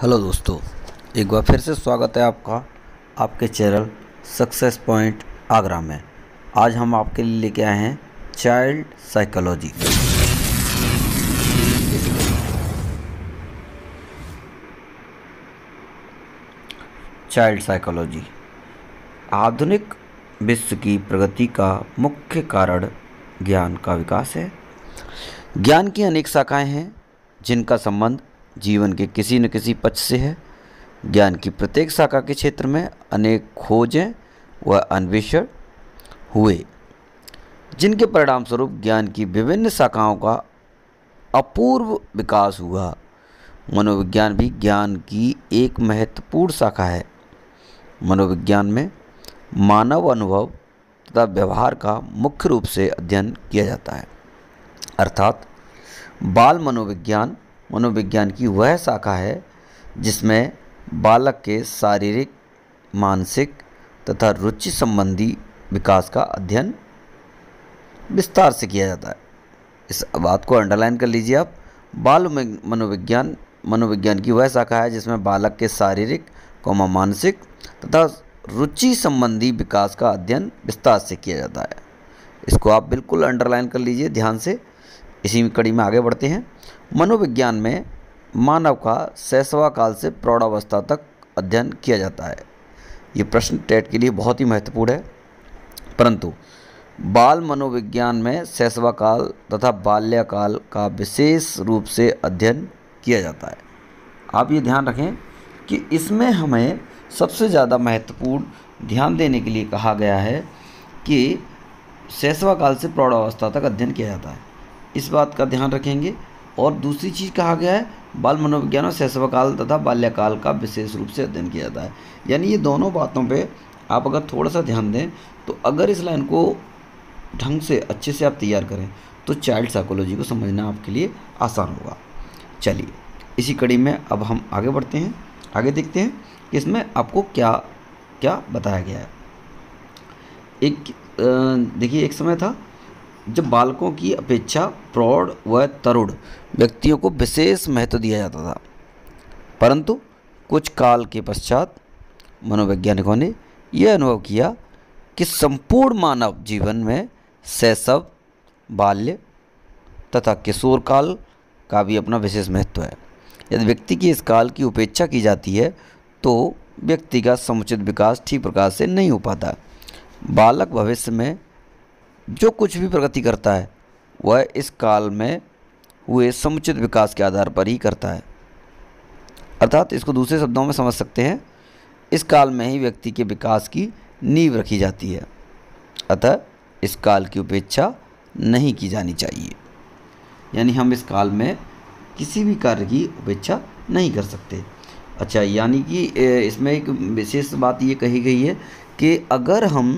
hello दोस्तों एक बार फिर से स्वागत है आपका आपके चैनल सक्सेस पॉइंट आगरा में आज हम आपके लिए लेके आए हैं चाइल्ड साइकोलॉजी चाइल्ड साइकोलॉजी आधुनिक विश्व की प्रगति का मुख्य कारण ज्ञान का विकास है ज्ञान की अनेक शाखाएं हैं जिनका संबंध जीवन के किसी न किसी पक्ष से है ज्ञान की प्रत्येक शाखा के क्षेत्र में अनेक खोजें व अन्वेषण हुए जिनके परिणाम स्वरूप ज्ञान की विभिन्न शाखाओं का अपूर्व विकास हुआ मनोविज्ञान भी ज्ञान की एक महत्वपूर्ण शाखा है मनोविज्ञान में मानव अनुभव तथा व्यवहार का मुख्य रूप से अध्ययन किया जाता है अर्थात बाल मनोविज्ञान मनोविज्ञान की वह शाखा है जिसमें बालक के शारीरिक मानसिक तथा रुचि संबंधी विकास का अध्ययन विस्तार से किया जाता है इस बात को अंडरलाइन कर लीजिए आप बाल मनोविज्ञान मनोविज्ञान की वह शाखा है जिसमें बालक के शारीरिक कौमा मानसिक तथा रुचि संबंधी विकास का अध्ययन विस्तार से किया जाता है इसको आप बिल्कुल अंडरलाइन कर लीजिए ध्यान से इसी कड़ी में आगे बढ़ते हैं मनोविज्ञान में मानव का शैशवा काल से प्रौढ़ावस्था तक अध्ययन किया जाता है ये प्रश्न टेट के लिए बहुत ही महत्वपूर्ण है परंतु बाल मनोविज्ञान में शैशवा काल तथा बाल्यकाल का विशेष रूप से अध्ययन किया जाता है आप ये ध्यान रखें कि इसमें हमें सबसे ज़्यादा महत्वपूर्ण ध्यान देने के लिए कहा गया है कि शैशवा काल से प्रौढ़ावस्था तक अध्ययन किया जाता है इस बात का ध्यान रखेंगे और दूसरी चीज़ कहा गया है बाल मनोविज्ञान और शैशवकाल तथा बाल्यकाल का विशेष रूप से अध्ययन किया जाता है यानी ये दोनों बातों पे आप अगर थोड़ा सा ध्यान दें तो अगर इस लाइन को ढंग से अच्छे से आप तैयार करें तो चाइल्ड साइकोलॉजी को समझना आपके लिए आसान होगा चलिए इसी कड़ी में अब हम आगे बढ़ते हैं आगे देखते हैं कि इसमें आपको क्या क्या बताया गया है एक देखिए एक समय था जब बालकों की अपेक्षा प्रौढ़ व तरुण व्यक्तियों को विशेष महत्व दिया जाता था परंतु कुछ काल के पश्चात मनोवैज्ञानिकों ने यह अनुभव किया कि संपूर्ण मानव जीवन में शैशव बाल्य तथा किशोर काल का भी अपना विशेष महत्व है यदि व्यक्ति की इस काल की उपेक्षा की जाती है तो व्यक्ति का समुचित विकास ठीक प्रकार से नहीं हो पाता बालक भविष्य में जो कुछ भी प्रगति करता है वह इस काल में हुए समुचित विकास के आधार पर ही करता है अर्थात इसको दूसरे शब्दों में समझ सकते हैं इस काल में ही व्यक्ति के विकास की नींव रखी जाती है अतः इस काल की उपेक्षा नहीं की जानी चाहिए यानी हम इस काल में किसी भी कार्य की उपेक्षा नहीं कर सकते अच्छा यानी कि इसमें एक विशेष बात ये कही गई है कि अगर हम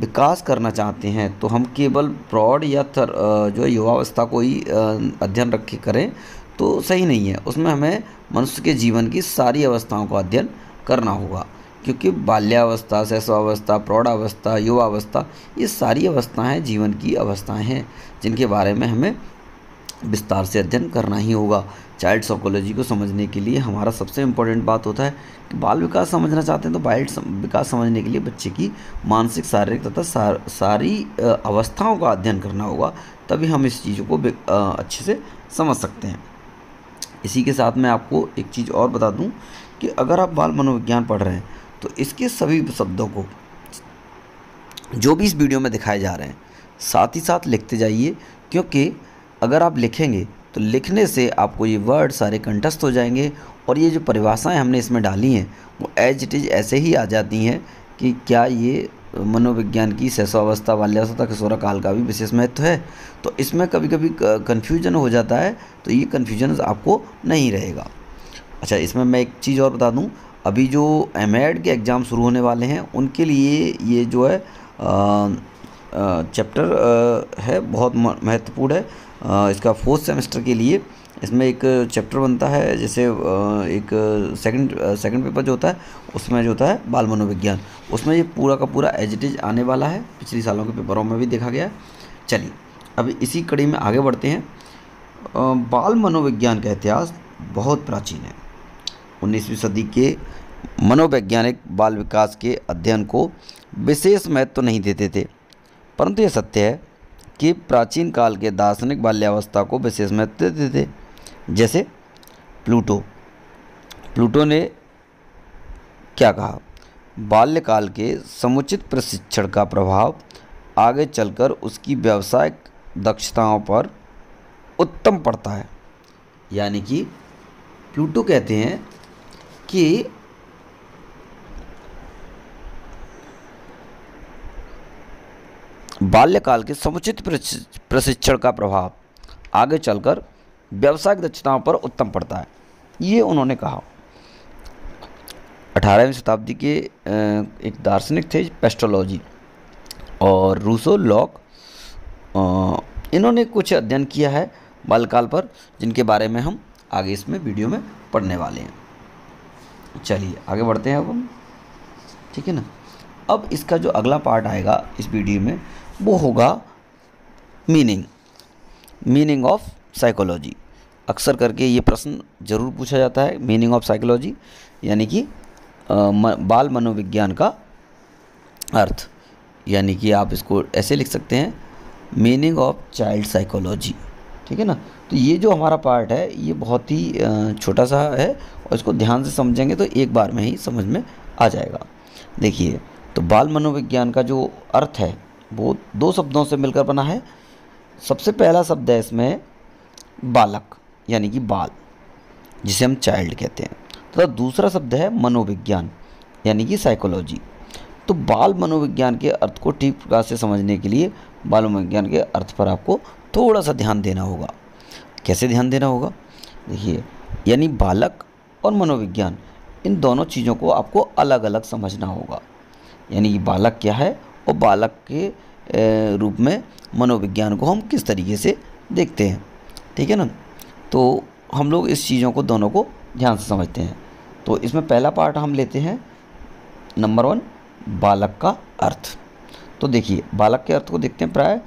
विकास करना चाहते हैं तो हम केवल प्रौढ़ या थर, जो युवावस्था को ही अध्ययन के करें तो सही नहीं है उसमें हमें मनुष्य के जीवन की सारी अवस्थाओं का अध्ययन करना होगा क्योंकि बाल्यावस्था शैशवावस्था प्रौढ़ावस्था युवावस्था ये सारी अवस्थाएं जीवन की अवस्थाएं हैं जिनके बारे में हमें विस्तार से अध्ययन करना ही होगा चाइल्ड साइकोलॉजी को समझने के लिए हमारा सबसे इम्पोर्टेंट बात होता है कि बाल विकास समझना चाहते हैं तो बाल विकास समझने के लिए बच्चे की मानसिक शारीरिक तथा सार, सारी अवस्थाओं का अध्ययन करना होगा तभी हम इस चीज़ों को अच्छे से समझ सकते हैं इसी के साथ मैं आपको एक चीज़ और बता दूँ कि अगर आप बाल मनोविज्ञान पढ़ रहे हैं तो इसके सभी शब्दों को जो भी इस वीडियो में दिखाए जा रहे हैं साथ ही साथ लिखते जाइए क्योंकि अगर आप लिखेंगे तो लिखने से आपको ये वर्ड सारे कंटस्थ हो जाएंगे और ये जो परिभाषाएं हमने इसमें डाली हैं वो एज इट इज़ ऐसे ही आ जाती हैं कि क्या ये मनोविज्ञान की सहसावस्था बाल्यावस्था किशोरा काल का भी विशेष महत्व है तो इसमें कभी कभी कन्फ्यूजन हो जाता है तो ये कन्फ्यूजन आपको नहीं रहेगा अच्छा इसमें मैं एक चीज़ और बता दूँ अभी जो एम के एग्ज़ाम शुरू होने वाले हैं उनके लिए ये जो है चैप्टर है बहुत महत्वपूर्ण है इसका फोर्थ सेमेस्टर के लिए इसमें एक चैप्टर बनता है जैसे एक सेकंड सेकंड पेपर जो होता है उसमें जो होता है बाल मनोविज्ञान उसमें ये पूरा का पूरा एजिटेज आने वाला है पिछले सालों के पेपरों में भी देखा गया है चलिए अब इसी कड़ी में आगे बढ़ते हैं बाल मनोविज्ञान का इतिहास बहुत प्राचीन है उन्नीसवीं सदी के मनोवैज्ञानिक बाल विकास के अध्ययन को विशेष महत्व तो नहीं देते थे परंतु यह सत्य है कि प्राचीन काल के दार्शनिक बाल्यावस्था को विशेष महत्व देते थे जैसे प्लूटो प्लूटो ने क्या कहा बाल्यकाल के समुचित प्रशिक्षण का प्रभाव आगे चलकर उसकी व्यावसायिक दक्षताओं पर उत्तम पड़ता है यानी कि प्लूटो कहते हैं कि बाल्यकाल के समुचित प्रशिक्षण का प्रभाव आगे चलकर व्यावसायिक दक्षताओं पर उत्तम पड़ता है ये उन्होंने कहा अठारहवीं शताब्दी के एक दार्शनिक थे पेस्ट्रोलॉजी और रूसो लॉक इन्होंने कुछ अध्ययन किया है बाल्यकाल पर जिनके बारे में हम आगे इसमें वीडियो में पढ़ने वाले हैं चलिए आगे बढ़ते हैं अब हम ठीक है ना अब इसका जो अगला पार्ट आएगा इस वीडियो में वो होगा मीनिंग मीनिंग ऑफ साइकोलॉजी अक्सर करके ये प्रश्न जरूर पूछा जाता है मीनिंग ऑफ साइकोलॉजी यानी कि बाल मनोविज्ञान का अर्थ यानी कि आप इसको ऐसे लिख सकते हैं मीनिंग ऑफ चाइल्ड साइकोलॉजी ठीक है ना तो ये जो हमारा पार्ट है ये बहुत ही छोटा सा है और इसको ध्यान से समझेंगे तो एक बार में ही समझ में आ जाएगा देखिए तो बाल मनोविज्ञान का जो अर्थ है वो दो शब्दों से मिलकर बना है सबसे पहला शब्द है इसमें बालक यानी कि बाल जिसे हम चाइल्ड कहते हैं तथा तो दूसरा शब्द है मनोविज्ञान यानी कि साइकोलॉजी तो बाल मनोविज्ञान के अर्थ को ठीक प्रकार से समझने के लिए बाल मनोविज्ञान के अर्थ पर आपको थोड़ा सा ध्यान देना होगा कैसे ध्यान देना होगा देखिए यानी बालक और मनोविज्ञान इन दोनों चीज़ों को आपको अलग अलग समझना होगा यानी कि बालक क्या है और बालक के रूप में मनोविज्ञान को हम किस तरीके से देखते हैं ठीक है ना तो हम लोग इस चीज़ों को दोनों को ध्यान से समझते हैं तो इसमें पहला पार्ट हम लेते हैं नंबर वन बालक का अर्थ तो देखिए बालक के अर्थ को देखते हैं प्राय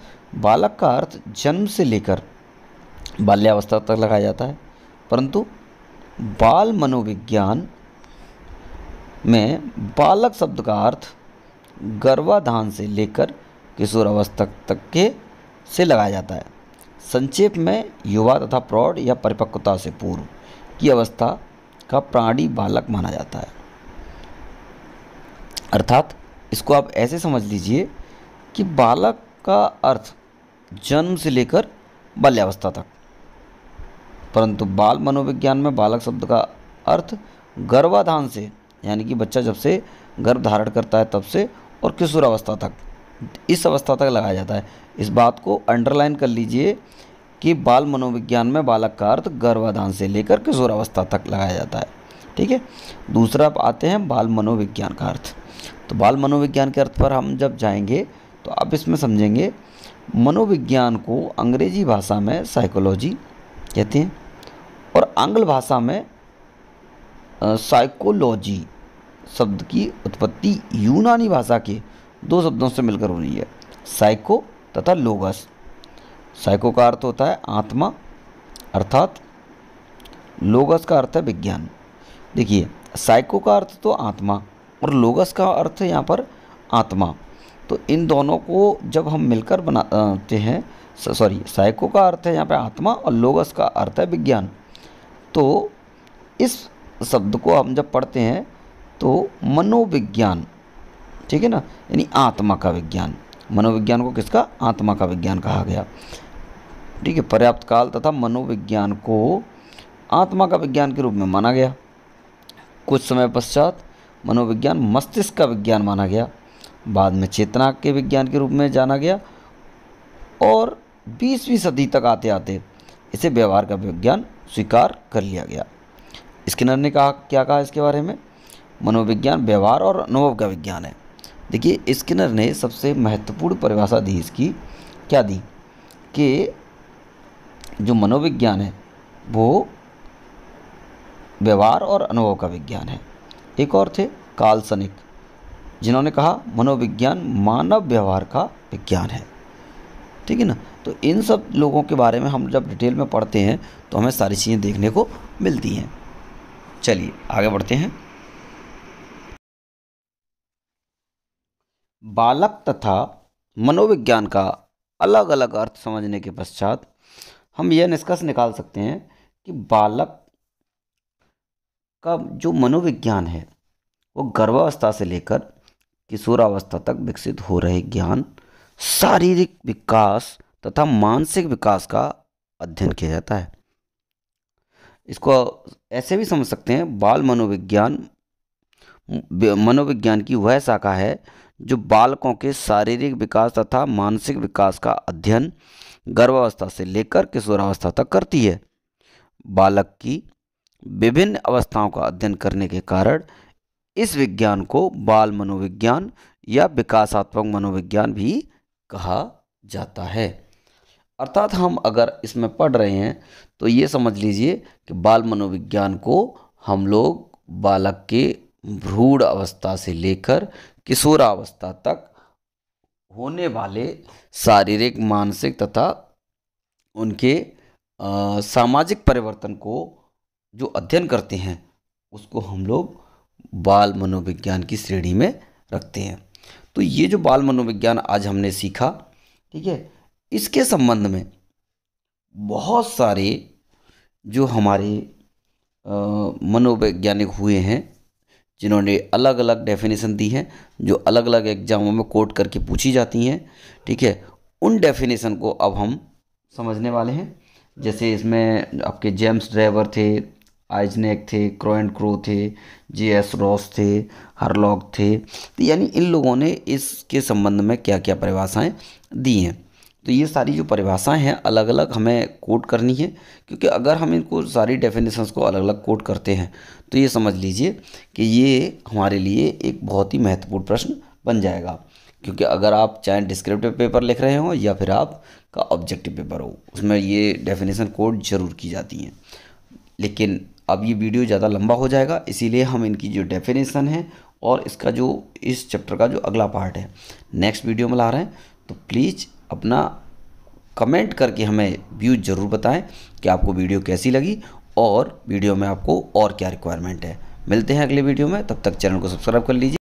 बालक का अर्थ जन्म से लेकर बाल्यावस्था तक लगाया जाता है परंतु बाल मनोविज्ञान में बालक शब्द का अर्थ गर्भाधान से लेकर किशोरावस्था तक के से लगाया जाता है संक्षेप में युवा तथा प्रौढ़ या परिपक्वता से पूर्व की अवस्था का प्राणी बालक माना जाता है अर्थात इसको आप ऐसे समझ लीजिए कि बालक का अर्थ जन्म से लेकर बाल्यावस्था तक परंतु बाल मनोविज्ञान में बालक शब्द का अर्थ गर्भाधान से यानी कि बच्चा जब से गर्भ धारण करता है तब से और किशोर अवस्था तक इस अवस्था तक लगाया जाता है इस बात को अंडरलाइन कर लीजिए कि बाल मनोविज्ञान में बालक का अर्थ गर्भाधान से लेकर किशोर अवस्था तक लगाया जाता है ठीक है दूसरा आप आते हैं बाल मनोविज्ञान का अर्थ तो बाल मनोविज्ञान के अर्थ पर हम जब जाएंगे तो आप इसमें समझेंगे मनोविज्ञान को अंग्रेजी भाषा में साइकोलॉजी कहते हैं और आंग्ल भाषा में साइकोलॉजी शब्द की उत्पत्ति यूनानी भाषा के दो शब्दों से मिलकर हो रही है साइको तथा लोगस साइको का अर्थ होता है आत्मा अर्थात लोगस का अर्थ है विज्ञान देखिए साइको का अर्थ तो आत्मा और लोगस का अर्थ यहाँ पर आत्मा तो इन दोनों को जब हम मिलकर बनाते हैं सॉरी साइको का अर्थ है यहाँ पर आत्मा और लोगस का अर्थ है विज्ञान तो इस शब्द को हम जब पढ़ते हैं तो मनोविज्ञान ठीक है ना यानी आत्मा का विज्ञान मनोविज्ञान को किसका आत्मा का विज्ञान कहा गया ठीक है पर्याप्त काल तथा मनोविज्ञान को आत्मा का विज्ञान के रूप में माना गया कुछ समय पश्चात मनोविज्ञान मस्तिष्क का विज्ञान माना गया बाद में चेतना के विज्ञान के रूप में जाना गया और बीसवीं सदी तक आते आते इसे व्यवहार का विज्ञान स्वीकार कर लिया गया स्किनर ने कहा क्या कहा इसके बारे में मनोविज्ञान व्यवहार और अनुभव का विज्ञान है देखिए स्किनर ने सबसे महत्वपूर्ण परिभाषा दी इसकी क्या दी कि जो मनोविज्ञान है वो व्यवहार और अनुभव का विज्ञान है एक और थे काल्सनिक जिन्होंने कहा मनोविज्ञान मानव व्यवहार का विज्ञान है ठीक है ना तो इन सब लोगों के बारे में हम जब डिटेल में पढ़ते हैं तो हमें सारी चीज़ें देखने को मिलती हैं चलिए आगे बढ़ते हैं बालक तथा मनोविज्ञान का अलग अलग अर्थ समझने के पश्चात हम यह निष्कर्ष निकाल सकते हैं कि बालक का जो मनोविज्ञान है वो गर्भावस्था से लेकर किशोरावस्था तक विकसित हो रहे ज्ञान शारीरिक विकास तथा मानसिक विकास का अध्ययन किया जाता है इसको ऐसे भी समझ सकते हैं बाल मनोविज्ञान मनोविज्ञान की वह शाखा है जो बालकों के शारीरिक विकास तथा मानसिक विकास का अध्ययन गर्भावस्था से लेकर किशोरावस्था तक करती है बालक की विभिन्न अवस्थाओं का अध्ययन करने के कारण इस विज्ञान को बाल मनोविज्ञान या विकासात्मक मनोविज्ञान भी कहा जाता है अर्थात हम अगर इसमें पढ़ रहे हैं तो ये समझ लीजिए कि बाल मनोविज्ञान को हम लोग बालक के भ्रूण अवस्था से लेकर किशोरावस्था तक होने वाले शारीरिक मानसिक तथा उनके आ, सामाजिक परिवर्तन को जो अध्ययन करते हैं उसको हम लोग बाल मनोविज्ञान की श्रेणी में रखते हैं तो ये जो बाल मनोविज्ञान आज हमने सीखा ठीक है इसके संबंध में बहुत सारे जो हमारे मनोवैज्ञानिक हुए हैं जिन्होंने अलग अलग डेफिनेशन दी है जो अलग अलग एग्जामों में कोट करके पूछी जाती हैं ठीक है उन डेफिनेशन को अब हम समझने वाले हैं जैसे इसमें आपके जेम्स ड्राइवर थे आइजनेक थे क्रो एंड क्रो थे जे एस रॉस थे हरलॉक थे तो यानी इन लोगों ने इसके संबंध में क्या क्या परिभाषाएँ दी हैं तो ये सारी जो परिभाषाएं हैं अलग अलग हमें कोट करनी है क्योंकि अगर हम इनको सारी डेफिनेशंस को अलग अलग कोट करते हैं तो ये समझ लीजिए कि ये हमारे लिए एक बहुत ही महत्वपूर्ण प्रश्न बन जाएगा क्योंकि अगर आप चाहे डिस्क्रिप्टिव पेपर लिख रहे हो या फिर आपका ऑब्जेक्टिव पेपर हो उसमें ये डेफिनेशन कोड ज़रूर की जाती हैं लेकिन अब ये वीडियो ज़्यादा लंबा हो जाएगा इसीलिए हम इनकी जो डेफिनेशन है और इसका जो इस चैप्टर का जो अगला पार्ट है नेक्स्ट वीडियो में ला रहे हैं तो प्लीज़ अपना कमेंट करके हमें व्यूज ज़रूर बताएं कि आपको वीडियो कैसी लगी और वीडियो में आपको और क्या रिक्वायरमेंट है मिलते हैं अगले वीडियो में तब तक चैनल को सब्सक्राइब कर लीजिए